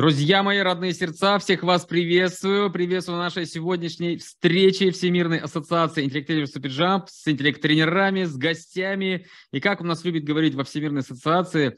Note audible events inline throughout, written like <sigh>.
Друзья мои, родные сердца, всех вас приветствую. Приветствую на нашей сегодняшней встрече Всемирной ассоциации интеллектуальных суперджамп с интеллект-тренерами, с гостями. И как у нас любит говорить во Всемирной ассоциации,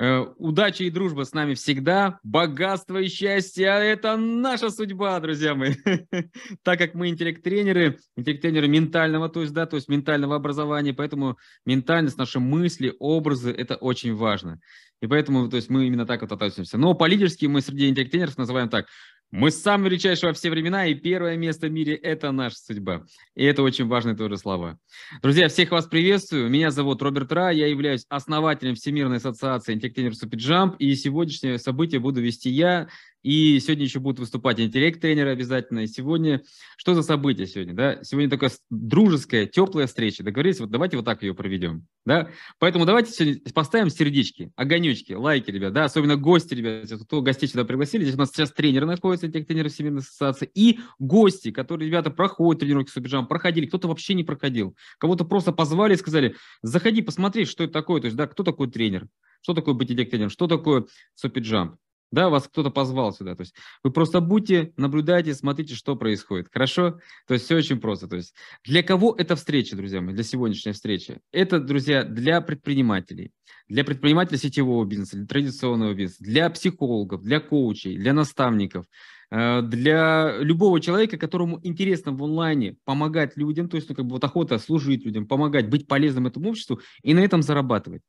Э, Удачи и дружба с нами всегда, богатство и счастье а – это наша судьба, друзья мои. <laughs> Так как мы интеллект-тренеры, интеллект-тренеры ментального, то есть, да, то есть ментального образования, поэтому ментальность, наши мысли, образы – это очень важно. И поэтому, то есть, мы именно так вот относимся. Но по-лидерски мы среди интеллект-тренеров называем так – мы самые величайшие во все времена, и первое место в мире – это наша судьба. И это очень важные тоже слова. Друзья, всех вас приветствую. Меня зовут Роберт Ра, я являюсь основателем Всемирной ассоциации интеллектуальных тренер Суперджамп, и сегодняшнее событие буду вести я, и сегодня еще будут выступать интеллект-тренеры обязательно. И сегодня, что за событие сегодня, да? Сегодня такая дружеская, теплая встреча. Договорились, вот давайте вот так ее проведем, да? Поэтому давайте сегодня поставим сердечки, огонечки, лайки, ребят, да? Особенно гости, ребят, кто гостей сюда пригласили. Здесь у нас сейчас тренеры находятся, интеллект-тренеры Всемирной ассоциации. И гости, которые, ребята, проходят тренировки с убежам, проходили, кто-то вообще не проходил. Кого-то просто позвали и сказали, заходи, посмотри, что это такое. То есть, да, кто такой тренер? Что такое быть интеллект-тренером? Что такое сопиджамп? Да, вас кто-то позвал сюда. То есть вы просто будьте, наблюдайте, смотрите, что происходит. Хорошо? То есть все очень просто. То есть для кого эта встреча, друзья мои, для сегодняшней встречи? Это, друзья, для предпринимателей, для предпринимателей сетевого бизнеса, для традиционного бизнеса, для психологов, для коучей, для наставников, э, для любого человека, которому интересно в онлайне помогать людям, то есть ну, как бы вот охота служить людям, помогать, быть полезным этому обществу и на этом зарабатывать.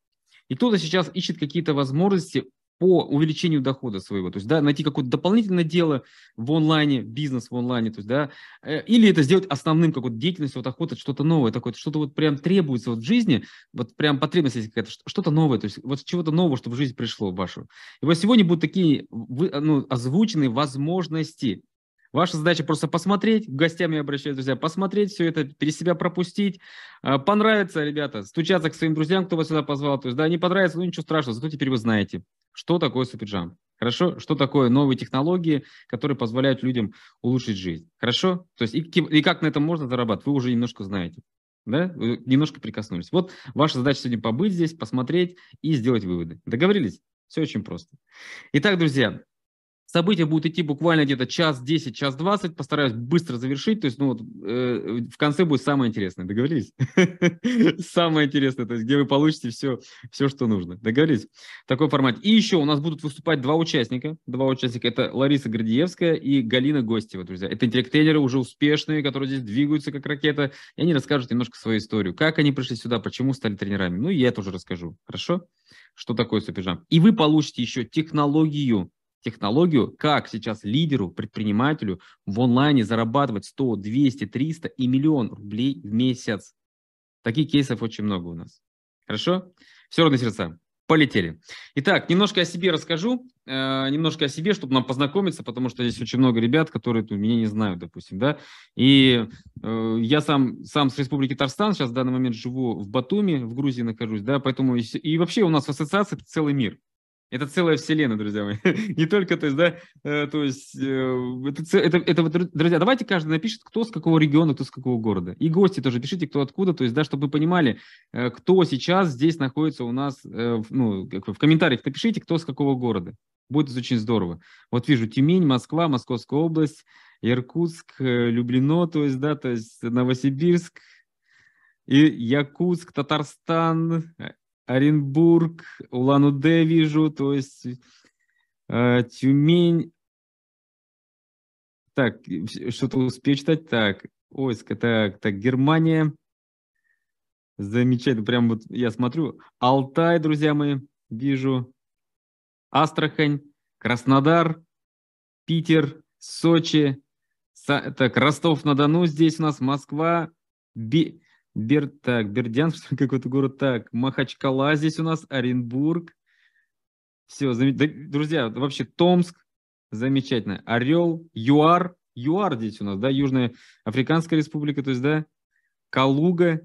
И кто-то сейчас ищет какие-то возможности по увеличению дохода своего, то есть, да, найти какое-то дополнительное дело в онлайне, бизнес в онлайне, то есть, да, э, или это сделать основным какой-то деятельностью, вот охота, что-то новое такое, что-то вот прям требуется вот в жизни, вот прям потребность есть какая-то, что-то новое, то есть, вот чего-то нового, чтобы в жизнь пришло в вашу. И вот сегодня будут такие э, ну, озвученные возможности, Ваша задача просто посмотреть, к гостям я обращаюсь, друзья, посмотреть все это, перед себя пропустить. А, понравится, ребята, стучаться к своим друзьям, кто вас сюда позвал. То есть, да, не понравится, ну ничего страшного, зато теперь вы знаете. Что такое суперджамп? Хорошо, что такое новые технологии, которые позволяют людям улучшить жизнь? Хорошо? То есть и, и как на этом можно зарабатывать, вы уже немножко знаете. Да? Вы немножко прикоснулись. Вот ваша задача сегодня побыть здесь, посмотреть и сделать выводы. Договорились? Все очень просто. Итак, друзья, События будут идти буквально где-то час 10, час 20. Постараюсь быстро завершить. То есть, ну вот, э, в конце будет самое интересное. Договорились? <laughs> Самое интересное, то есть, где вы получите все, все, что нужно. Договорились? Такой формат. И еще у нас будут выступать два участника. Два участника. Это Лариса Гордеевская и Галина Гостева, друзья. Это интеллект-тренеры уже успешные, которые здесь двигаются как ракета. И они расскажут немножко свою историю. Как они пришли сюда, почему стали тренерами. Ну, и я тоже расскажу. Хорошо? Что такое суперджамп? И вы получите еще технологию технологию, как сейчас лидеру, предпринимателю в онлайне зарабатывать 100, 200, 300 и миллион рублей в месяц. Таких кейсов очень много у нас. Хорошо? Все равно сердца. Полетели. Итак, немножко о себе расскажу, э, немножко о себе, чтобы нам познакомиться, потому что здесь очень много ребят, которые ну, меня не знают, допустим, да. И э, я сам, сам с Республики Татарстан, сейчас в данный момент живу в Батуми, в Грузии нахожусь, да, поэтому и, и вообще у нас в ассоциации целый мир. Это целая вселенная, друзья мои. <laughs> Не только, то есть, да, э, то есть, э, это, это, это, друзья, давайте каждый напишет, кто с какого региона, кто с какого города. И гости тоже пишите, кто откуда, то есть, да, чтобы вы понимали, э, кто сейчас здесь находится у нас, э, ну, как в комментариях напишите, кто с какого города. Будет очень здорово. Вот вижу Тюмень, Москва, Московская область, Иркутск, э, Люблино, то есть, да, то есть, Новосибирск, и Якутск, Татарстан, Оренбург, Улан-Удэ вижу, то есть э, Тюмень. Так, что-то успею читать. Так, Оська, так, так, Германия. Замечательно, прям вот я смотрю. Алтай, друзья мои, вижу. Астрахань, Краснодар, Питер, Сочи. Так, Ростов-на-Дону здесь у нас, Москва, Би Бер... Так, Бердянск, <laughs> какой-то город. Так, Махачкала здесь у нас, Оренбург. Все, зам... друзья, вообще Томск, замечательно. Орел, ЮАР, ЮАР здесь у нас, да, Южная Африканская Республика, то есть, да, Калуга,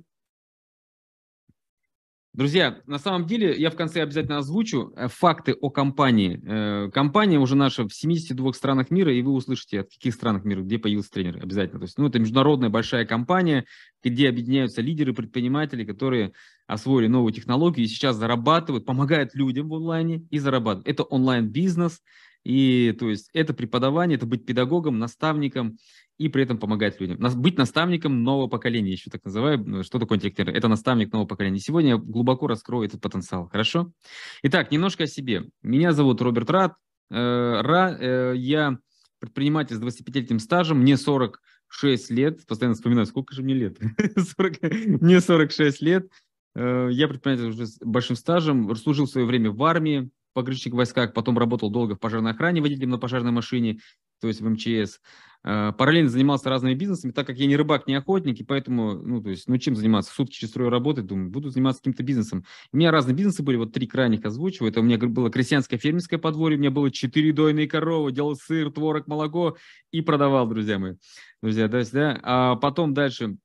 Друзья, на самом деле, я в конце обязательно озвучу э, факты о компании. Э, компания уже наша в 72 странах мира, и вы услышите, от каких странах мира, где появился тренер, обязательно. То есть, ну, это международная большая компания, где объединяются лидеры, предприниматели, которые освоили новые технологии и сейчас зарабатывают, помогают людям в онлайне и зарабатывают. Это онлайн-бизнес, и то есть это преподавание, это быть педагогом, наставником, и при этом помогать людям. Быть наставником нового поколения, еще так называю. Ну, что такое интеллектер? Это наставник нового поколения. Сегодня я глубоко раскрою этот потенциал, хорошо? Итак, немножко о себе. Меня зовут Роберт Рад. Э, Ра, э, я предприниматель с 25-летним стажем, мне 46 лет. Постоянно вспоминаю, сколько же мне лет? 40, <laughs> мне 46 лет. Э, я предприниматель уже с большим стажем, служил в свое время в армии, погрузчик в войсках, потом работал долго в пожарной охране водителем на пожарной машине, то есть в МЧС. Э, параллельно занимался разными бизнесами, так как я не рыбак, не охотник, и поэтому, ну, то есть, ну, чем заниматься? Сутки через трое работать, думаю, буду заниматься каким-то бизнесом. У меня разные бизнесы были, вот три крайних озвучиваю. Это у меня было крестьянское фермерское подворье, у меня было четыре дойные коровы, делал сыр, творог, молоко и продавал, друзья мои. Друзья, то есть, да, а потом дальше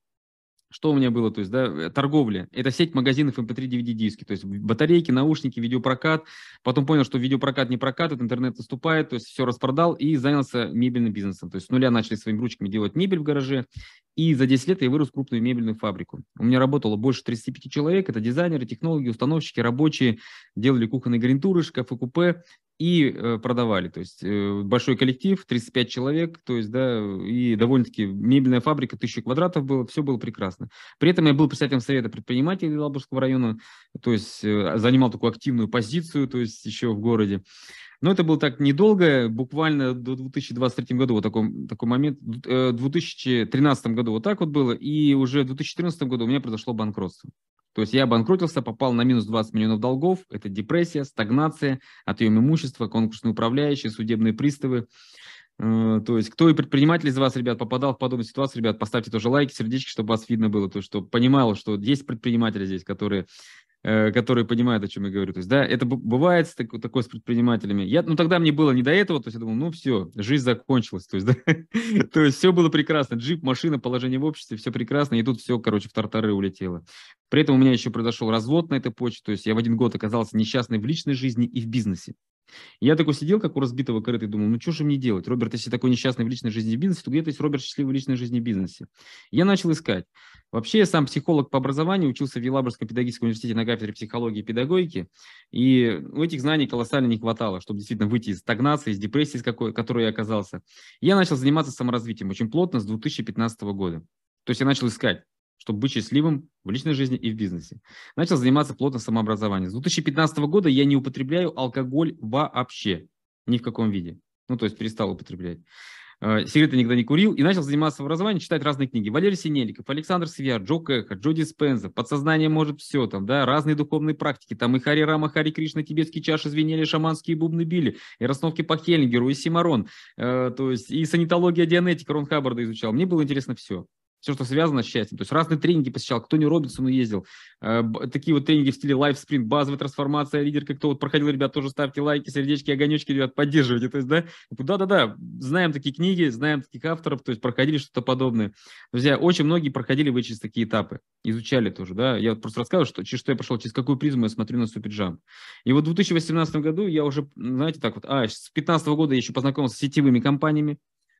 что у меня было, то есть, да, э, торговля. Это сеть магазинов MP3 эм DVD-диски, то есть батарейки, наушники, видеопрокат. Потом понял, что видеопрокат не прокатывает, интернет наступает, то есть все распродал и занялся мебельным бизнесом. То есть с нуля начали своими ручками делать мебель в гараже. И за 10 лет я вырос в крупную мебельную фабрику. У меня работало больше 35 человек. Это дизайнеры, технологи, установщики, рабочие. Делали кухонные гарнитуры, шкафы, купе и э, продавали. То есть э, большой коллектив, 35 человек, то есть, да, и довольно-таки мебельная фабрика, 1000 квадратов было, все было прекрасно. При этом я был представителем совета предпринимателей Лабужского района, то есть э, занимал такую активную позицию, то есть еще в городе. Но это было так недолго, буквально до 2023 года, вот такой, такой момент. В 2013 году вот так вот было, и уже в 2014 году у меня произошло банкротство. То есть я обанкротился, попал на минус 20 миллионов долгов, это депрессия, стагнация, отъем имущества, конкурсные управляющие, судебные приставы. Э, то есть, кто и предприниматель из вас, ребят, попадал в подобную ситуацию, ребят, поставьте тоже лайки, сердечки, чтобы вас видно было, то, чтобы понимало, что есть предприниматели здесь, которые Э, которые понимают, о чем я говорю. То есть, да, это бывает с так, такое с предпринимателями. Я, ну, тогда мне было не до этого, то есть я думал, ну, все, жизнь закончилась. То есть, да, <laughs> то есть все было прекрасно. Джип, машина, положение в обществе, все прекрасно. И тут все, короче, в тартары улетело. При этом у меня еще произошел развод на этой почте. То есть я в один год оказался несчастный в личной жизни и в бизнесе. Я такой сидел, как у разбитого корыта, и думал, ну что же мне делать? Роберт, если такой несчастный в личной жизни бизнесе, то где-то есть Роберт счастливый в личной жизни бизнесе. Я начал искать. Вообще, я сам психолог по образованию, учился в Елабужском педагогическом университете на кафедре психологии и педагогики, и этих знаний колоссально не хватало, чтобы действительно выйти из стагнации, из депрессии, из какой, которой я оказался. Я начал заниматься саморазвитием очень плотно с 2015 года. То есть я начал искать, чтобы быть счастливым в личной жизни и в бизнесе. Начал заниматься плотно самообразованием. С 2015 года я не употребляю алкоголь вообще, ни в каком виде. Ну, то есть перестал употреблять. Э, Секреты никогда не курил и начал заниматься образованием, читать разные книги. Валерий Синеликов, Александр Свияр, Джо Кэха, Джо Диспенза, «Подсознание может все», там, да, разные духовные практики, там и Хари Рама, Хари Кришна, тибетские чаши звенели, шаманские бубны били, и расстановки по Хеллингеру, и Симарон, э, то есть и санитология, дианетика, Рон Хаббарда изучал. Мне было интересно все все, что связано с счастьем. То есть разные тренинги посещал, кто не Робинсону ездил. Э, такие вот тренинги в стиле лайф-спринт, базовая трансформация, лидер, как то вот проходил, ребят, тоже ставьте лайки, сердечки, огонечки, ребят, поддерживайте. То есть, да, да-да-да, знаем такие книги, знаем таких авторов, то есть проходили что-то подобное. Друзья, очень многие проходили вы через такие этапы, изучали тоже, да. Я вот просто рассказывал, что, через что я пошел, через какую призму я смотрю на суперджамп. И вот в 2018 году я уже, знаете, так вот, а, с 2015 года я еще познакомился с сетевыми компаниями,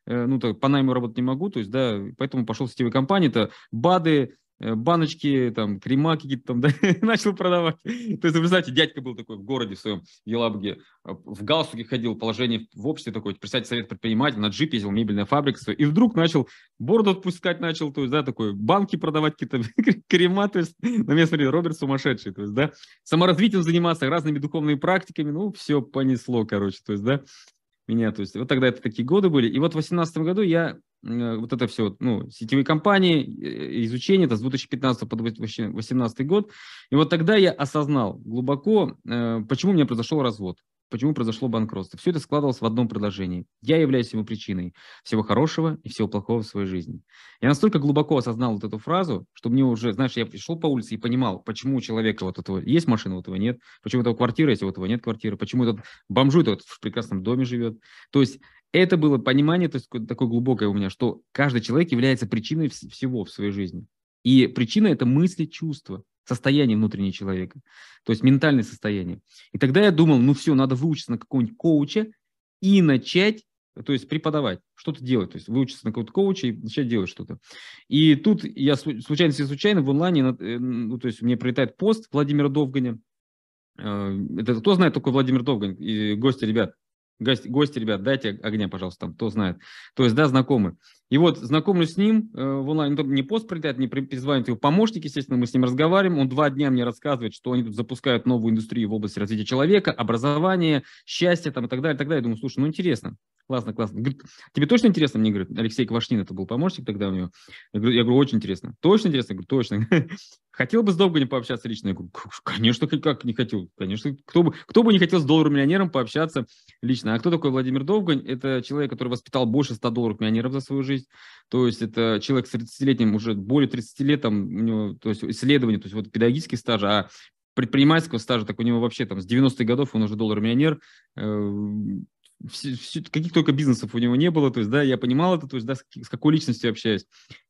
Э, ну, так, по найму работать не могу, то есть, да, поэтому пошел в сетевые компании, это БАДы, э, баночки, там, крема какие-то там, <laughs> да, начал продавать. То есть, вы знаете, дядька был такой в городе в своем, в Елабуге, а, в галстуке ходил, положение в обществе такое, представьте, совет предпринимателя, на джип ездил, мебельная фабрика, свой, и вдруг начал бороду отпускать, начал, то есть, да, такой, банки продавать какие-то, <laughs> крема, то есть, на меня смотрели, Роберт сумасшедший, то есть, да, саморазвитием заниматься, разными духовными практиками, ну, все понесло, короче, то есть, да, меня. То есть вот тогда это такие годы были. И вот в 2018 году я э, вот это все, ну, сетевые компании, э, изучение, это с 2015 по 2018 год. И вот тогда я осознал глубоко, э, почему у меня произошел развод почему произошло банкротство. Все это складывалось в одном предложении. Я являюсь его причиной всего хорошего и всего плохого в своей жизни. Я настолько глубоко осознал вот эту фразу, что мне уже, знаешь, я пришел по улице и понимал, почему у человека вот этого есть машина, вот этого нет, почему этого квартира есть, вот этого нет квартиры, почему этот бомжу этот в прекрасном доме живет. То есть это было понимание, то есть такое глубокое у меня, что каждый человек является причиной всего в своей жизни. И причина – это мысли, чувства состояние внутреннее человека, то есть ментальное состояние. И тогда я думал, ну все, надо выучиться на какого-нибудь коуча и начать то есть преподавать, что-то делать, то есть выучиться на какого-то коуча и начать делать что-то. И тут я случайно, все случайно в онлайне, э, ну, то есть мне прилетает пост Владимира Довганя, э, это кто знает такой Владимир Довгань и гости ребят? Гость, гости, ребят, дайте огня, пожалуйста, там, кто знает. То есть, да, знакомы. И вот знакомлюсь с ним э, в онлайн, не пост прилетает, не перезванивает его помощники, естественно, мы с ним разговариваем. Он два дня мне рассказывает, что они тут запускают новую индустрию в области развития человека, образования, счастья там и так далее, и так далее. Я думаю, слушай, ну интересно классно, классно. Говорит, тебе точно интересно? Мне говорит, Алексей Квашнин, это был помощник тогда у него. Я говорю, я говорю очень интересно. Точно интересно? Я говорю, точно. <laughs> Хотел бы с Довгонем пообщаться лично? Я говорю, конечно, как не хотел. Конечно, кто бы, кто бы не хотел с долларом-миллионером пообщаться лично. А кто такой Владимир Довгань? Это человек, который воспитал больше 100 долларов-миллионеров за свою жизнь. То есть это человек с 30-летним, уже более 30 лет, там, у него, то есть исследование, то есть вот педагогический стаж, а предпринимательского стажа, так у него вообще там с 90-х годов он уже доллар-миллионер, э, каких только бизнесов у него не было, то есть, да, я понимал это, то есть, да, с, какой личностью общаюсь.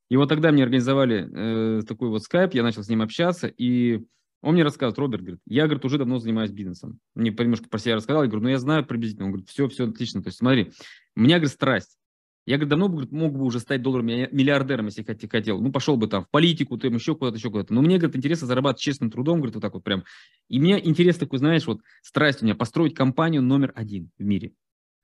И вот тогда мне организовали э, такой вот скайп, я начал с ним общаться, и он мне рассказывает, Роберт, говорит, я, говорит, уже давно занимаюсь бизнесом. Мне немножко про себя рассказал, я говорю, ну, я знаю приблизительно. Он говорит, все, все отлично, то есть, смотри, у меня, говорит, страсть. Я, говорит, давно бы, говорит, мог бы уже стать долларом миллиардером, если хотел. Ну, пошел бы там в политику, там еще куда-то, еще куда-то. Но мне, говорит, интересно зарабатывать честным трудом, говорит, вот так вот прям. И мне интерес такой, знаешь, вот страсть у меня построить компанию номер один в мире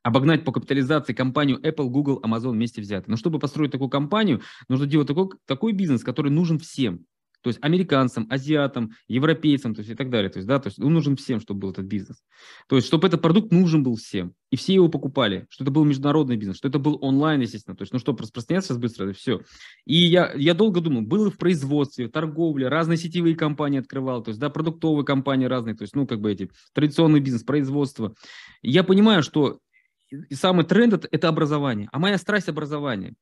обогнать по капитализации компанию Apple, Google, Amazon вместе взятые. Но чтобы построить такую компанию, нужно делать такой, такой бизнес, который нужен всем. То есть американцам, азиатам, европейцам, то есть и так далее. То есть, да, то есть он ну, нужен всем, чтобы был этот бизнес. То есть, чтобы этот продукт нужен был всем. И все его покупали, что это был международный бизнес, что это был онлайн, естественно. То есть, ну что, распространяться сейчас быстро, это все. И я, я долго думал, было в производстве, в торговле, разные сетевые компании открывал, то есть, да, продуктовые компании разные, то есть, ну, как бы эти, традиционный бизнес, производство. я понимаю, что и самый тренд это, это образование. А моя страсть образование.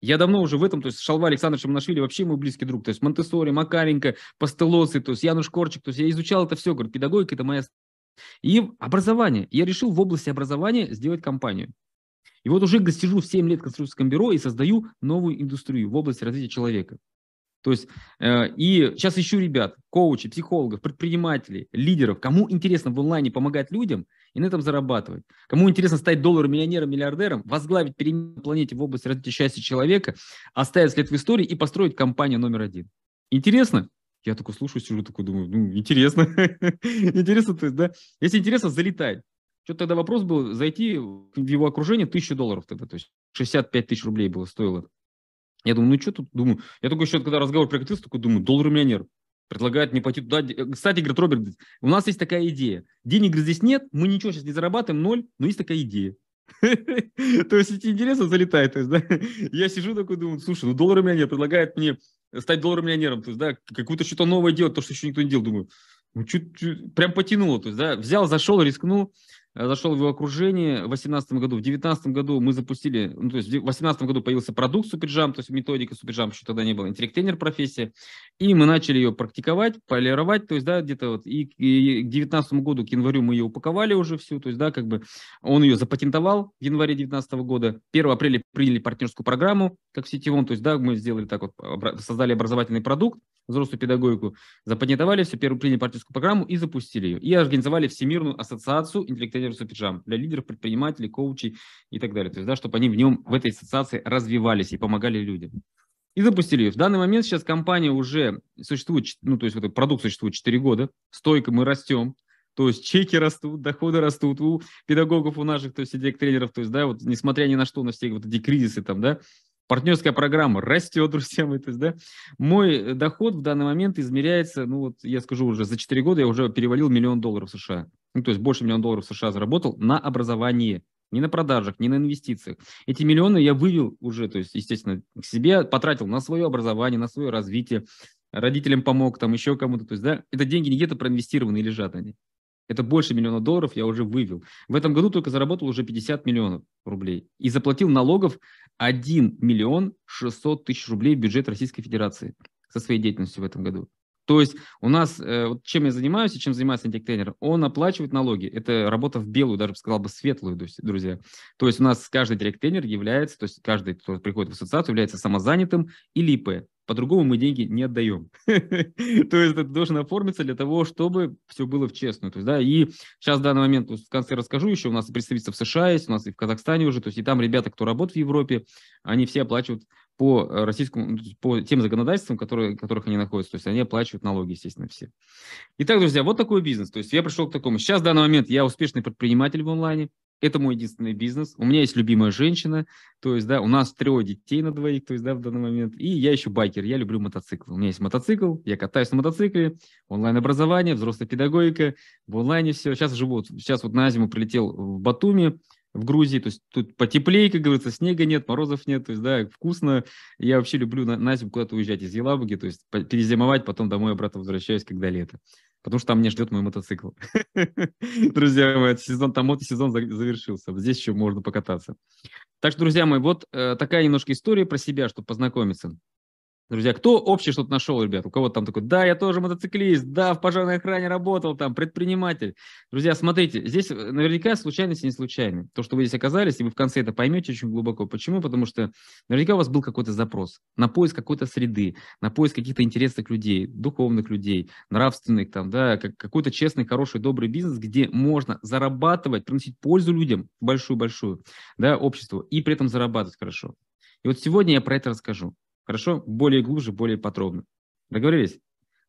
Я давно уже в этом, то есть Шалва Александрович нашли, вообще мой близкий друг, то есть монтессори, Макаренко, Пастелоци, то есть Януш Корчик, то есть я изучал это все, говорю, педагогика это моя и образование. Я решил в области образования сделать компанию. И вот уже достижу в 7 лет в конструкторском бюро и создаю новую индустрию в области развития человека. То есть, э, и сейчас ищу ребят, коучи, психологов, предпринимателей, лидеров, кому интересно в онлайне помогать людям – и на этом зарабатывать. Кому интересно стать долларом миллионером, миллиардером, возглавить перемены на планете в области развития счастья человека, оставить след в истории и построить компанию номер один. Интересно? Я такой слушаю, сижу, такой думаю, ну, интересно. <laughs> интересно, то есть, да? Если интересно, залетай. Что тогда вопрос был, зайти в его окружение тысячу долларов тогда, то есть 65 тысяч рублей было, стоило. Я думаю, ну что тут, думаю, я только еще когда разговор прекратился, такой думаю, доллар миллионер, предлагают мне пойти туда. Кстати, говорит Роберт, у нас есть такая идея. Денег здесь нет, мы ничего сейчас не зарабатываем, ноль, но есть такая идея. <laughs> То есть, если интересно, залетает. <laughs> я сижу такой, думаю, слушай, ну доллар миллионер предлагает мне стать долларом миллионером, то есть, да, какую-то что-то новое делать, то, что еще никто не делал. Думаю, ну, чуть, чуть прям потянуло, то есть, да, взял, зашел, рискнул. Э, зашел в его окружение в 2018 году. В 2019 году мы запустили, ну, то есть в 2018 году появился продукт Суперджам, то есть методика Суперджам еще тогда не было, интеллект-тренер профессия, и мы начали ее практиковать, полировать, то есть, да, где-то вот, и, и к 2019 году, к январю мы ее упаковали уже всю, то есть, да, как бы он ее запатентовал в январе 2019 года, 1 апреля приняли партнерскую программу, как в сетевом, то есть, да, мы сделали так вот, создали образовательный продукт, взрослую педагогику, запатентовали все, первую приняли партнерскую программу и запустили ее, и организовали Всемирную ассоциацию интеллект трейдеров суперджам, для лидеров, предпринимателей, коучей и так далее. То есть, да, чтобы они в нем, в этой ассоциации развивались и помогали людям. И запустили ее. В данный момент сейчас компания уже существует, ну, то есть вот этот продукт существует 4 года, стойко мы растем, то есть чеки растут, доходы растут у педагогов, у наших, то есть у тренеров, то есть, да, вот несмотря ни на что, на все вот эти кризисы там, да, партнерская программа растет, друзья мои. То есть, да, мой доход в данный момент измеряется, ну вот я скажу уже, за 4 года я уже перевалил миллион долларов США. Ну, то есть больше миллиона долларов США заработал на образовании не на продажах, не на инвестициях. Эти миллионы я вывел уже, то есть, естественно, к себе потратил на свое образование, на свое развитие, родителям помог, там еще кому-то. То есть, да, это деньги не где-то проинвестированы и лежат они. Это больше миллиона долларов я уже вывел. В этом году только заработал уже 50 миллионов рублей. И заплатил налогов 1 миллион 600 тысяч рублей в бюджет Российской Федерации со своей деятельностью в этом году. То есть у нас, э, вот чем я занимаюсь и чем занимается интек-тренер, он оплачивает налоги. Это работа в белую, даже сказал бы светлую, друзья. То есть у нас каждый директ-тренер является, то есть каждый, кто приходит в ассоциацию, является самозанятым или ИП. По-другому мы деньги не отдаем. <laughs> То есть это должен оформиться для того, чтобы все было в честную. То есть, да, и сейчас в данный момент, в конце расскажу еще, у нас представительство в США есть, у нас и в Казахстане уже, то есть и там ребята, кто работает в Европе, они все оплачивают по э, российскому, ну, по тем законодательствам, которые, которых они находятся. То есть они оплачивают налоги, естественно, все. Итак, друзья, вот такой бизнес. То есть я пришел к такому. Сейчас в данный момент я успешный предприниматель в онлайне это мой единственный бизнес, у меня есть любимая женщина, то есть, да, у нас трое детей на двоих, то есть, да, в данный момент, и я еще байкер, я люблю мотоциклы, у меня есть мотоцикл, я катаюсь на мотоцикле, онлайн-образование, взрослая педагогика, в онлайне все, сейчас живу, сейчас вот на зиму прилетел в Батуми, в Грузии, то есть тут потеплее, как говорится, снега нет, морозов нет, то есть, да, вкусно. Я вообще люблю на, на зиму куда-то уезжать из Елабуги, то есть перезимовать, потом домой обратно возвращаюсь, когда лето потому что там меня ждет мой мотоцикл. <laughs> друзья мои, этот сезон, там мотосезон завершился, здесь еще можно покататься. Так что, друзья мои, вот э, такая немножко история про себя, чтобы познакомиться. Друзья, кто общий что-то нашел, ребят? У кого там такой, да, я тоже мотоциклист, да, в пожарной охране работал, там, предприниматель. Друзья, смотрите, здесь э, наверняка случайности не случайны. То, что вы здесь оказались, и вы в конце это поймете очень глубоко. Почему? Потому что наверняка у вас был какой-то запрос на поиск какой-то среды, на поиск каких-то интересных людей, духовных людей, нравственных, там, да, как, какой-то честный, хороший, добрый бизнес, где можно зарабатывать, приносить пользу людям, большую-большую, да, обществу, и при этом зарабатывать хорошо. И вот сегодня я про это расскажу. Хорошо? Более глубже, более подробно. Договорились?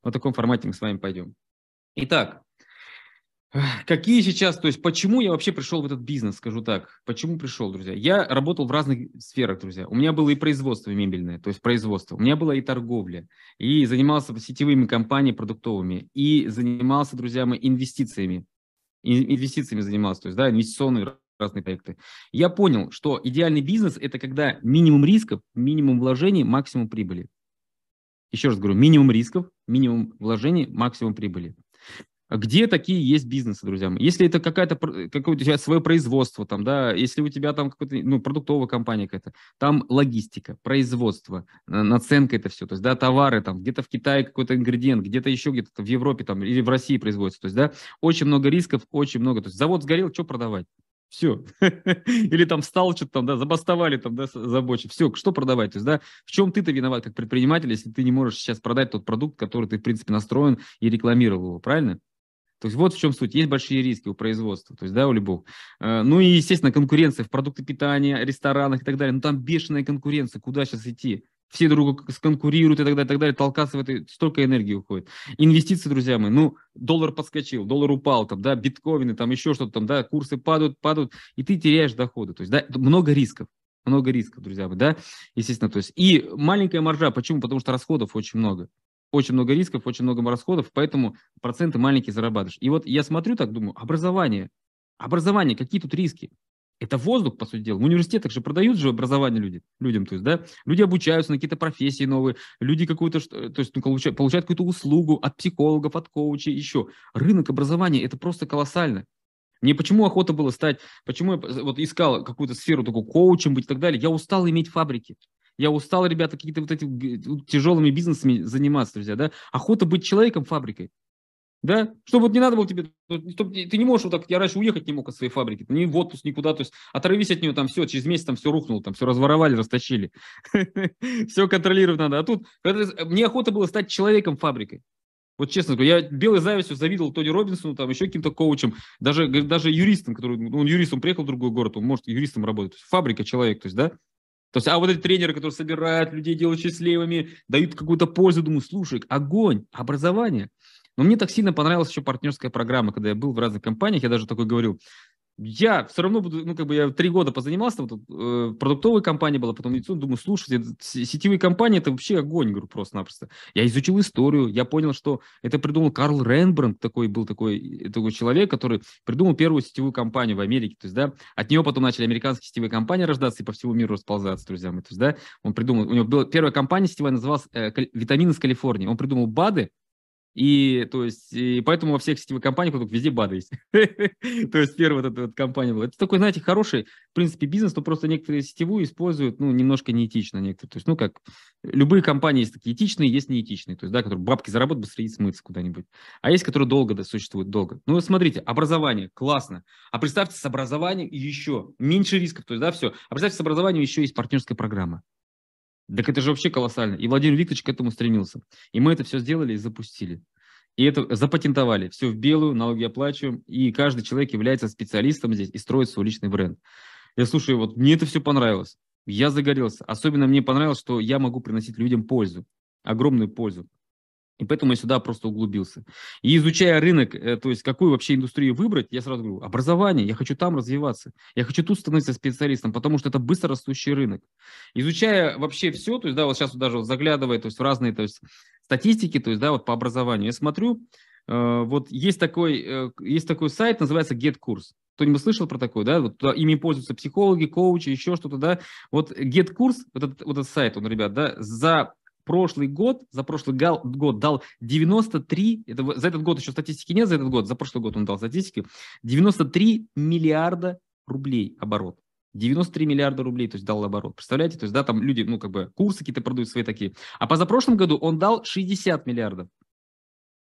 Вот В таком формате мы с вами пойдем. Итак, какие сейчас, то есть почему я вообще пришел в этот бизнес, скажу так. Почему пришел, друзья? Я работал в разных сферах, друзья. У меня было и производство мебельное, то есть производство. У меня была и торговля. И занимался сетевыми компаниями продуктовыми. И занимался, друзья мои, инвестициями. Инвестициями занимался, то есть, да, инвестиционный разные проекты. Я понял, что идеальный бизнес – это когда минимум рисков, минимум вложений, максимум прибыли. Еще раз говорю, минимум рисков, минимум вложений, максимум прибыли. А где такие есть бизнесы, друзья мои? Если это какая-то, какое-то у тебя свое производство, там, да, если у тебя там какая-то, ну, продуктовая компания какая-то, там логистика, производство, наценка это все, то есть, да, товары там, где-то в Китае какой-то ингредиент, где-то еще где-то в Европе там или в России производится, то есть, да, очень много рисков, очень много, то есть, завод сгорел, что продавать? все. <laughs> Или там встал что-то там, да, забастовали там, да, забочек. Все, что продавать? То есть, да, в чем ты-то виноват как предприниматель, если ты не можешь сейчас продать тот продукт, который ты, в принципе, настроен и рекламировал его, правильно? То есть вот в чем суть. Есть большие риски у производства, то есть, да, у любого. Э, ну и, естественно, конкуренция в продукты питания, ресторанах и так далее. Ну там бешеная конкуренция, куда сейчас идти? все друг друга сконкурируют и так далее, и так далее, толкаться в этой, столько энергии уходит. Инвестиции, друзья мои, ну, доллар подскочил, доллар упал, там, да, биткоины, там еще что-то, там, да, курсы падают, падают, и ты теряешь доходы, то есть, да, много рисков, много рисков, друзья мои, да, естественно, то есть, и маленькая маржа, почему? Потому что расходов очень много, очень много рисков, очень много расходов, поэтому проценты маленькие зарабатываешь. И вот я смотрю так, думаю, образование, образование, какие тут риски? Это воздух, по сути дела. В университетах же продают же образование люди, людям. То есть, да, люди обучаются на какие-то профессии новые, люди какую-то, то есть, ну, получают, получают какую-то услугу от психологов, от коучей, еще. Рынок образования – это просто колоссально. Мне почему охота было стать, почему я э, вот искал какую-то сферу, такую коучем быть и так далее. Я устал иметь фабрики. Я устал, ребята, какие-то вот эти тяжелыми бизнесами заниматься, друзья, да? Охота быть человеком фабрикой. Да? Чтобы вот не надо было тебе, ну, чтобы, ты не можешь вот так, я раньше уехать не мог от своей фабрики, ни в отпуск, никуда, то есть оторвись от нее, там все, через месяц там все рухнуло, там все разворовали, растащили. <laughs> Все контролировать надо. А тут, мне охота было стать человеком фабрикой. Вот честно говорю, я белой завистью завидовал Тони Робинсону, там еще каким-то коучем, даже, даже юристом, который, ну, он юристом приехал в другой город, он может юристом работать. фабрика человек, то есть, да? То есть, а вот эти тренеры, которые собирают людей, делают счастливыми, дают какую-то пользу, думаю, слушай, огонь, образование – но мне так сильно понравилась еще партнерская программа, когда я был в разных компаниях, я даже такой говорю, я все равно буду, ну, как бы я три года позанимался, вот, э, продуктовая компания была, потом медицина, думаю, слушайте, сетевые компании – это вообще огонь, говорю, просто-напросто. Я изучил историю, я понял, что это придумал Карл Ренбрандт, такой был такой, э, такой человек, который придумал первую сетевую компанию в Америке, то есть, да, от него потом начали американские сетевые компании рождаться и по всему миру расползаться, друзья мои, то есть, да, он придумал, у него была первая компания сетевая, называлась э, «Витамины из Калифорнии», он придумал БАДы, и, то есть, и поэтому во всех сетевых компаниях везде БАДы есть. <laughs> то есть, первая вот эта вот компания была. Это такой, знаете, хороший, в принципе, бизнес, но просто некоторые сетевую используют, ну, немножко неэтично некоторые. То есть, ну, как, любые компании есть такие этичные, есть неэтичные. То есть, да, которые бабки заработают, быстрее смыться куда-нибудь. А есть, которые долго да, существуют, долго. Ну, смотрите, образование, классно. А представьте, с образованием еще меньше рисков. То есть, да, все. А представьте, с образованием еще есть партнерская программа. Так это же вообще колоссально. И Владимир Викторович к этому стремился. И мы это все сделали и запустили. И это запатентовали. Все в белую, налоги оплачиваем. И каждый человек является специалистом здесь и строит свой личный бренд. Я слушаю, вот мне это все понравилось. Я загорелся. Особенно мне понравилось, что я могу приносить людям пользу. Огромную пользу. И поэтому я сюда просто углубился. И изучая рынок, э, то есть какую вообще индустрию выбрать, я сразу говорю, образование, я хочу там развиваться, я хочу тут становиться специалистом, потому что это быстро растущий рынок. Изучая вообще все, то есть, да, вот сейчас вот даже вот заглядывая, то есть в разные, то есть статистики, то есть, да, вот по образованию, я смотрю, э, вот есть такой, э, есть такой сайт, называется GetCourse. Кто-нибудь слышал про такой, да? Вот ими пользуются психологи, коучи, еще что-то, да? Вот GetCourse, вот этот, вот этот сайт, он, ребят, да, за прошлый год, за прошлый год дал 93, это, за этот год еще статистики нет, за этот год, за прошлый год он дал статистики, 93 миллиарда рублей оборот. 93 миллиарда рублей, то есть дал оборот. Представляете? То есть, да, там люди, ну, как бы, курсы какие-то продают свои такие. А позапрошлом году он дал 60 миллиардов.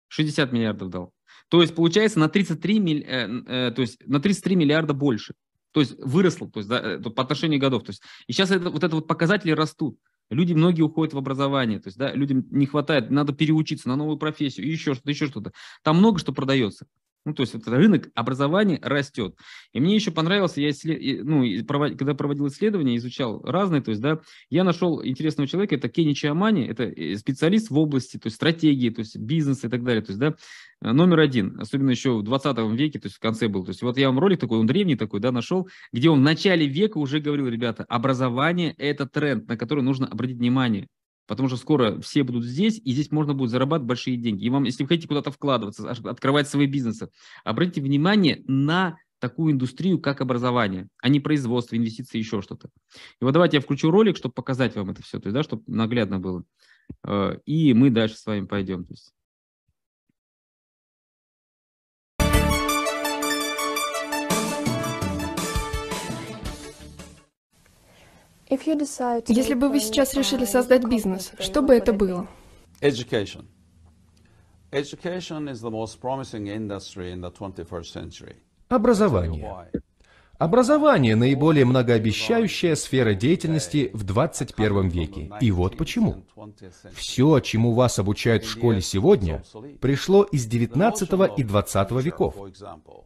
60 миллиардов дал. То есть, получается, на 33, милли... э, э, то есть, на 33 миллиарда больше. То есть, выросло, то есть, да, э, по отношению годов. То есть, и сейчас это, вот это вот показатели растут. Люди многие уходят в образование, то есть да, людям не хватает, надо переучиться на новую профессию, еще что-то, еще что-то. Там много что продается. Ну, то есть вот рынок образования растет. И мне еще понравился, я исслед... ну, провод... когда проводил исследования, изучал разные, то есть, да, я нашел интересного человека, это Кенни Чиамани, это э, специалист в области, то есть стратегии, то есть бизнеса и так далее, то есть, да, э, номер один, особенно еще в 20 веке, то есть в конце был. То есть вот я вам ролик такой, он древний такой, да, нашел, где он в начале века уже говорил, ребята, образование – это тренд, на который нужно обратить внимание. Потому что скоро все будут здесь, и здесь можно будет зарабатывать большие деньги. И вам, если вы хотите куда-то вкладываться, открывать свои бизнесы, обратите внимание на такую индустрию, как образование, а не производство, инвестиции, еще что-то. И вот давайте я включу ролик, чтобы показать вам это все, то есть, да, чтобы наглядно было. Э, и мы дальше с вами пойдем. То есть. Если бы вы сейчас решили создать бизнес, что бы это было? Образование. Образование – наиболее многообещающая сфера деятельности в 21 веке. И вот почему. Все, чему вас обучают в школе сегодня, пришло из 19 и 20 веков.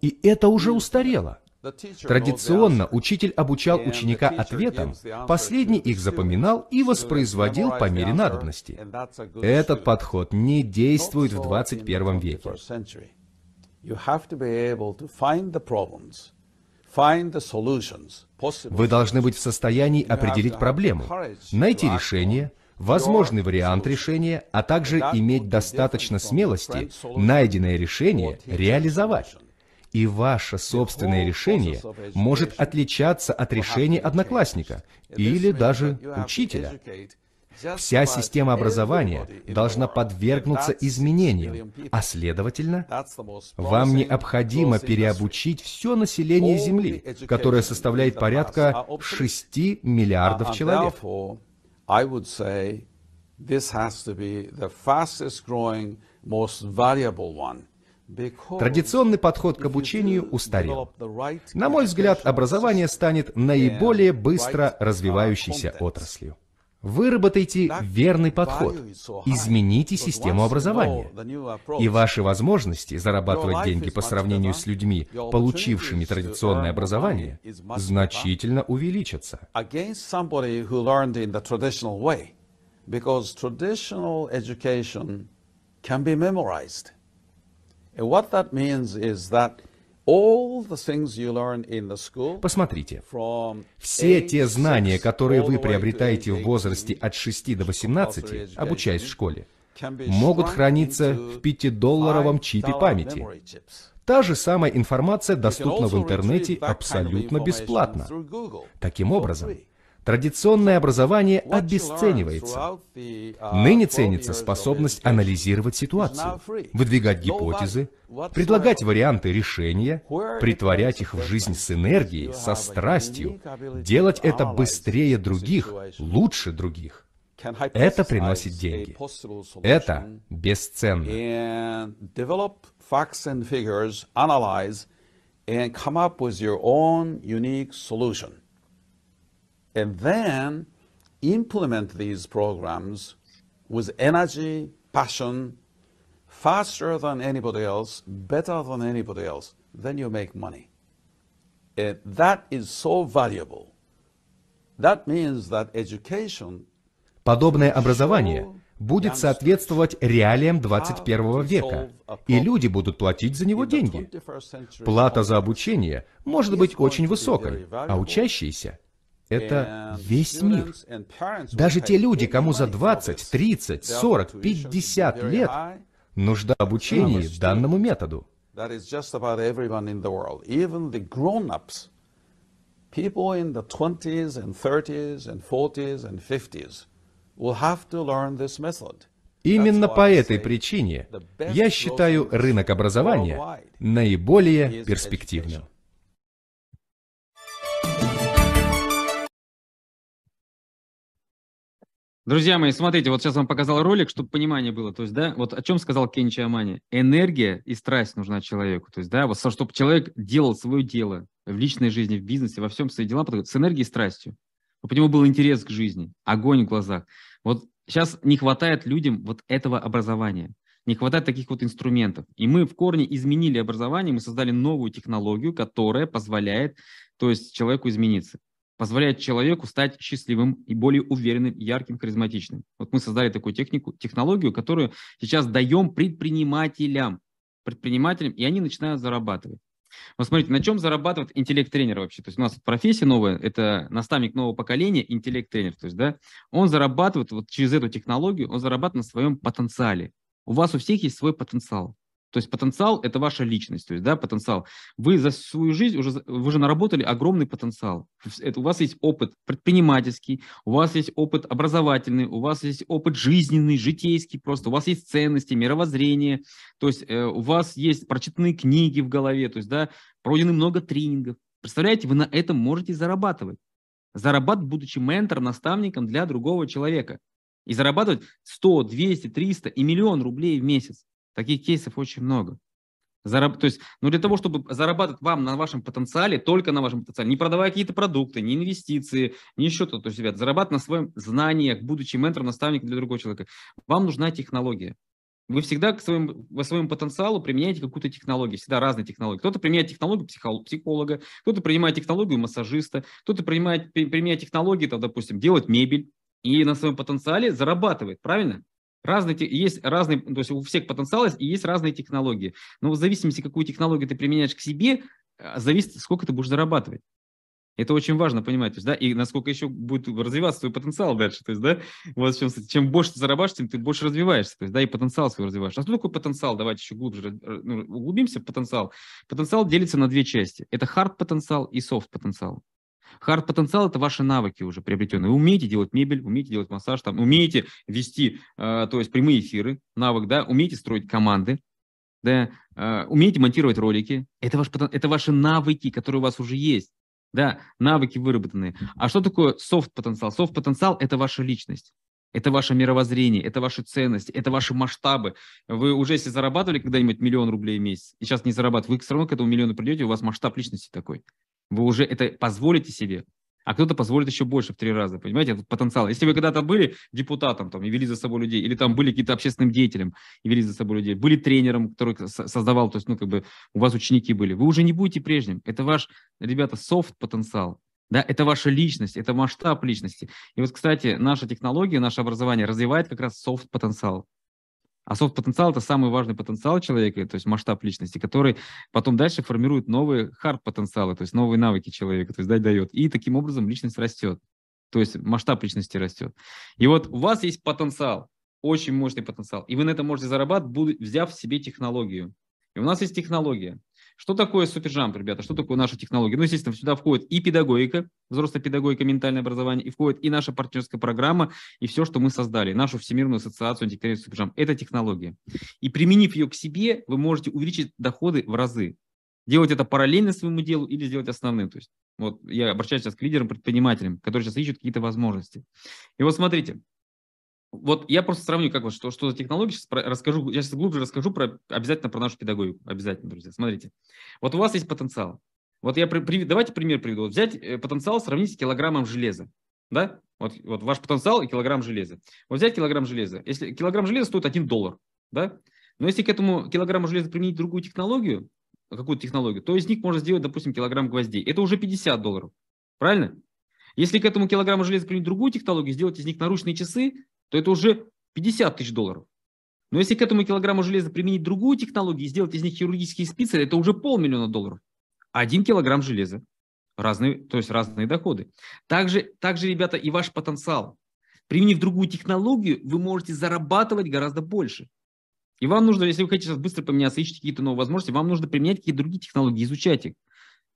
И это уже устарело. Традиционно учитель обучал ученика ответам, последний их запоминал и воспроизводил по мере надобности. Этот подход не действует в 21 веке. Вы должны быть в состоянии определить проблему, найти решение, возможный вариант решения, а также иметь достаточно смелости найденное решение реализовать. И ваше собственное решение может отличаться от решения одноклассника или даже учителя. Вся система образования должна подвергнуться изменениям, а следовательно, вам необходимо переобучить все население Земли, которое составляет порядка 6 миллиардов человек. This has to be the fastest growing, most valuable one. Традиционный подход к обучению устарел. На мой взгляд, образование станет наиболее быстро развивающейся отраслью. Выработайте верный подход, измените систему образования, и ваши возможности зарабатывать деньги по сравнению с людьми, получившими традиционное образование, значительно увеличатся. Посмотрите, все те знания, которые вы приобретаете в возрасте от 6 до 18, обучаясь в школе, могут храниться в 5-долларовом чипе памяти. Та же самая информация доступна в интернете абсолютно бесплатно. Таким образом, традиционное образование обесценивается. Uh, Ныне ценится способность анализировать ситуацию, выдвигать гипотезы, предлагать варианты решения, притворять их в жизнь с энергией, со страстью, делать это быстрее других, лучше других. Это приносит деньги. Это бесценно. And come up with your own unique solution and then implement these programs with energy, passion, faster than anybody else, better than anybody else, then you make money. And that is so valuable. That means that education Подобное образование будет соответствовать реалиям 21 века, и люди будут платить за него деньги. Плата за обучение может быть очень высокой, а учащиеся это весь мир. Даже те люди, кому за 20, 30, 40, 50 лет нужда обучения данному методу. Именно по этой причине я считаю рынок образования наиболее перспективным. Друзья мои, смотрите, вот сейчас вам показал ролик, чтобы понимание было. То есть, да, вот о чем сказал Кенчи Амани. Энергия и страсть нужна человеку. То есть, да, вот чтобы человек делал свое дело в личной жизни, в бизнесе, во всем свои дела, с энергией и страстью. Чтобы у него был интерес к жизни, огонь в глазах. Вот сейчас не хватает людям вот этого образования. Не хватает таких вот инструментов. И мы в корне изменили образование, мы создали новую технологию, которая позволяет, то есть, человеку измениться позволяет человеку стать счастливым и более уверенным, ярким, харизматичным. Вот мы создали такую технику, технологию, которую сейчас даем предпринимателям, предпринимателям, и они начинают зарабатывать. Вот смотрите, на чем зарабатывает интеллект-тренер вообще? То есть у нас профессия новая, это наставник нового поколения, интеллект-тренер. То есть, да, он зарабатывает вот через эту технологию, он зарабатывает на своем потенциале. У вас у всех есть свой потенциал. То есть потенциал – это ваша личность, то есть, да, потенциал. Вы за свою жизнь уже, вы уже наработали огромный потенциал. Это, у вас есть опыт предпринимательский, у вас есть опыт образовательный, у вас есть опыт жизненный, житейский просто, у вас есть ценности, мировоззрение, то есть э, у вас есть прочитанные книги в голове, то есть, да, пройдены много тренингов. Представляете, вы на этом можете зарабатывать. Зарабатывать, будучи ментором, наставником для другого человека. И зарабатывать 100, 200, 300 и миллион рублей в месяц. Таких кейсов очень много. Зараб... То есть, ну, для того, чтобы зарабатывать вам на вашем потенциале, только на вашем потенциале, не продавая какие-то продукты, не инвестиции, не что-то, то есть, ребят, зарабатывать на своем знаниях, будучи ментором, наставником для другого человека, вам нужна технология. Вы всегда к своему, во своему потенциалу применяете какую-то технологию, всегда разные технологии. Кто-то применяет технологию психолога, кто-то принимает технологию массажиста, кто-то принимает, применяет технологии, там, допустим, делать мебель и на своем потенциале зарабатывает, правильно? Разные, есть разные, то есть у всех потенциал есть, и есть разные технологии. Но в зависимости, какую технологию ты применяешь к себе, а, зависит, сколько ты будешь зарабатывать. Это очень важно понимаете да, и насколько еще будет развиваться твой потенциал дальше, то есть, да, вот чем, чем больше ты зарабатываешь, тем ты больше развиваешься, то есть, да, и потенциал свой развиваешь. А что такое потенциал? Давайте еще глубже э, ну, углубимся в потенциал. Потенциал делится на две части. Это hard потенциал и soft потенциал. Хард потенциал – это ваши навыки уже приобретенные. Вы умеете делать мебель, умеете делать массаж, там, умеете вести, э, то есть прямые эфиры, навык, да, умеете строить команды, да, э, умеете монтировать ролики. Это, ваш, это ваши навыки, которые у вас уже есть. Да, навыки выработанные. А что такое софт-потенциал? Софт-потенциал – это ваша личность. Это ваше мировоззрение, это ваши ценности, это ваши масштабы. Вы уже если зарабатывали когда-нибудь миллион рублей в месяц, и сейчас не зарабатываете, вы все равно к этому миллиону придете, у вас масштаб личности такой. Вы уже это позволите себе, а кто-то позволит еще больше в три раза, понимаете, этот потенциал. Если вы когда-то были депутатом там, и вели за собой людей, или там были какие-то общественным деятелем и вели за собой людей, были тренером, который создавал, то есть, ну, как бы у вас ученики были, вы уже не будете прежним. Это ваш, ребята, софт-потенциал, да, это ваша личность, это масштаб личности. И вот, кстати, наша технология, наше образование развивает как раз софт-потенциал. А софт-потенциал – это самый важный потенциал человека, то есть масштаб личности, который потом дальше формирует новые хард-потенциалы, то есть новые навыки человека, то есть дает. И таким образом личность растет, то есть масштаб личности растет. И вот у вас есть потенциал, очень мощный потенциал, и вы на этом можете зарабатывать, взяв себе технологию. И у нас есть технология. Что такое супержамп, ребята? Что такое наша технология? Ну, естественно, сюда входит и педагогика, взрослая педагогика, ментальное образование, и входит и наша партнерская программа, и все, что мы создали, нашу Всемирную ассоциацию антикризисных супержамп. Это технология. И применив ее к себе, вы можете увеличить доходы в разы. Делать это параллельно своему делу или сделать основным. То есть вот я обращаюсь сейчас к лидерам, предпринимателям, которые сейчас ищут какие-то возможности. И вот смотрите, вот я просто сравню, как вот, что, что за технологии, сейчас про, расскажу, я сейчас глубже расскажу про, обязательно про нашу педагогику, обязательно, друзья, смотрите. Вот у вас есть потенциал. Вот я, при, при, давайте пример приведу. Вот взять э, потенциал, сравнить с килограммом железа, да? Вот, вот ваш потенциал и килограмм железа. Вот взять килограмм железа. Если килограмм железа стоит 1 доллар, да? Но если к этому килограмму железа применить другую технологию, какую-то технологию, то из них можно сделать, допустим, килограмм гвоздей. Это уже 50 долларов, правильно? Если к этому килограмму железа применить другую технологию, сделать из них наручные часы, то это уже 50 тысяч долларов. Но если к этому килограмму железа применить другую технологию и сделать из них хирургические спицы, это уже полмиллиона долларов. Один килограмм железа. Разные, то есть разные доходы. Также, также, ребята, и ваш потенциал. Применив другую технологию, вы можете зарабатывать гораздо больше. И вам нужно, если вы хотите сейчас быстро поменяться, ищите какие-то новые возможности, вам нужно применять какие-то другие технологии, изучать их.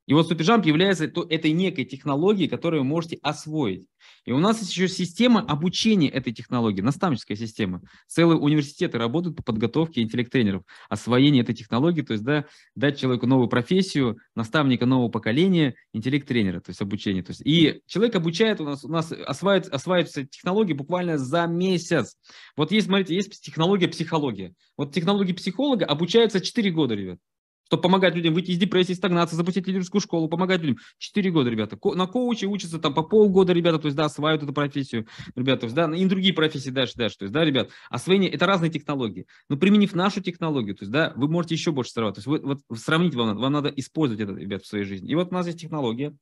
И вот SuperJump является то, этой некой технологией, которую вы можете освоить. И у нас есть еще система обучения этой технологии, наставническая система. Целые университеты работают по подготовке интеллект-тренеров, освоение этой технологии, то есть да, дать человеку новую профессию, наставника нового поколения, интеллект-тренера, то есть обучение. То есть, и человек обучает у нас, у нас осваивается, осваивается технологии буквально за месяц. Вот есть, смотрите, есть технология психология. Вот технологии психолога обучаются 4 года, ребят чтобы помогать людям выйти из депрессии, стагнации, запустить лидерскую школу, помогать людям. Четыре года, ребята. на коуче учатся там по полгода, ребята, то есть, да, осваивают эту профессию, ребята, то есть, да, и другие профессии дальше, дальше, то есть, да, ребят, освоение – это разные технологии. Но применив нашу технологию, то есть, да, вы можете еще больше сорвать. То есть, вы, вот сравнить вам надо, вам надо использовать это, ребят, в своей жизни. И вот у нас есть технология,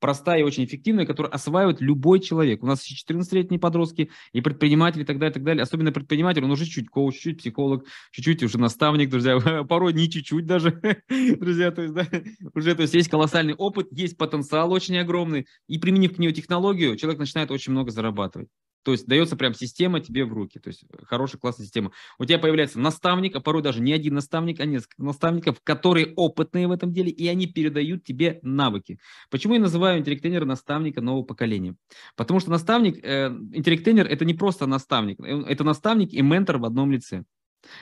простая и очень эффективная, которую осваивает любой человек. У нас еще 14-летние подростки и предприниматели и так далее, и так далее. Особенно предприниматель, он уже чуть чуть коуч, чуть психолог, чуть-чуть уже наставник, друзья. <laughs> Порой не чуть-чуть даже, <laughs> друзья. То есть, да, уже то есть, есть колоссальный опыт, есть потенциал очень огромный. И применив к нее технологию, человек начинает очень много зарабатывать. То есть дается прям система тебе в руки, то есть э, хорошая классная система. У тебя появляется наставник, а порой даже не один наставник, а несколько наставников, которые опытные в этом деле, и они передают тебе навыки. Почему я называю интеллект наставника нового поколения? Потому что наставник, э, интеллект это не просто наставник, э, это наставник и ментор в одном лице.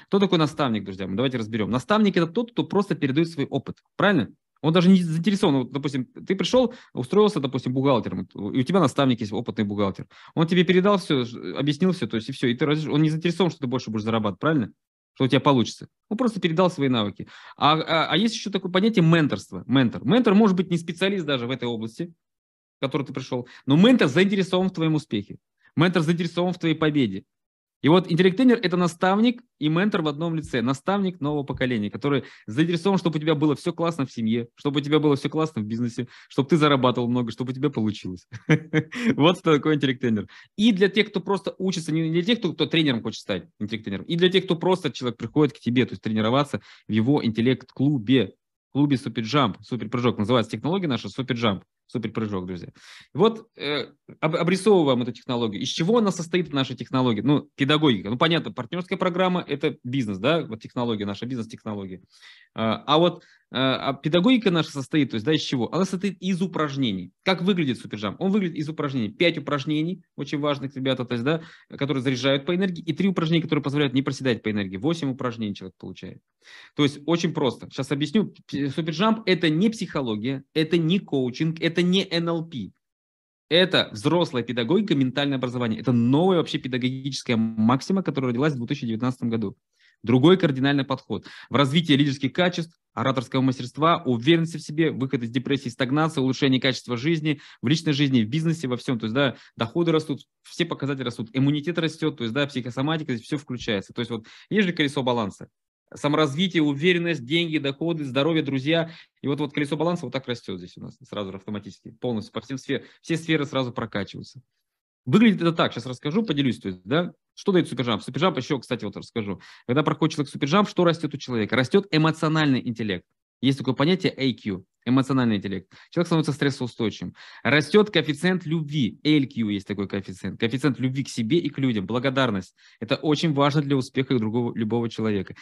Кто такой наставник, друзья? Мы давайте разберем. Наставник – это тот, кто просто передает свой опыт. Правильно? Он даже не заинтересован. Вот, допустим, ты пришел, устроился, допустим, бухгалтером, и у тебя наставник есть, опытный бухгалтер. Он тебе передал все, объяснил все, то есть и все. И ты, он не заинтересован, что ты больше будешь зарабатывать, правильно? что у тебя получится. Он просто передал свои навыки. А, а, а есть еще такое понятие менторства. Ментор. Ментор может быть не специалист даже в этой области, в которой ты пришел, но ментор заинтересован в твоем успехе. Ментор заинтересован в твоей победе. И вот интеллектенер это наставник и ментор в одном лице, наставник нового поколения, который заинтересован, чтобы у тебя было все классно в семье, чтобы у тебя было все классно в бизнесе, чтобы ты зарабатывал много, чтобы у тебя получилось. <laughs> Вот что такое интеллект И для тех, кто просто учится, не для тех, кто тренером хочет стать интеллектенером. и для тех, кто просто человек приходит к тебе, то есть тренироваться в его интеллект-клубе, клубе Суперджамп, прыжок называется технология наша Суперджамп. Супер прыжок, друзья. Вот э, обрисовываю вам эту технологию. Из чего она состоит, наша технология? Ну, педагогика. Ну, понятно, партнерская программа – это бизнес, да, вот технология, наша бизнес-технология. А, а вот э, а педагогика наша состоит, то есть, да, из чего? Она состоит из упражнений. Как выглядит суперджам? Он выглядит из упражнений. Пять упражнений, очень важных, ребята, то есть, да, которые заряжают по энергии, и три упражнения, которые позволяют не проседать по энергии. Восемь упражнений человек получает. То есть, очень просто. Сейчас объясню. Суперджамп – это не психология, это не коучинг, это это не НЛП. Это взрослая педагогика, ментальное образование. Это новая вообще педагогическая максима, которая родилась в 2019 году. Другой кардинальный подход. В развитии лидерских качеств, ораторского мастерства, уверенности в себе, выход из депрессии, стагнации, улучшение качества жизни, в личной жизни, в бизнесе, во всем. То есть, да, доходы растут, все показатели растут, иммунитет растет, то есть, да, психосоматика, здесь все включается. То есть, вот, есть же колесо баланса саморазвитие, уверенность, деньги, доходы, здоровье, друзья. И вот, вот колесо баланса вот так растет здесь у нас сразу автоматически, полностью по всем сферам. Все сферы сразу прокачиваются. Выглядит это так, сейчас расскажу, поделюсь. То есть, да? Что дает суперджамп? Суперджамп еще, кстати, вот расскажу. Когда проходит человек суперджамп, что растет у человека? Растет эмоциональный интеллект. Есть такое понятие AQ, эмоциональный интеллект. Человек становится стрессоустойчивым. Растет коэффициент любви, LQ есть такой коэффициент. Коэффициент любви к себе и к людям, благодарность. Это очень важно для успеха другого, любого человека.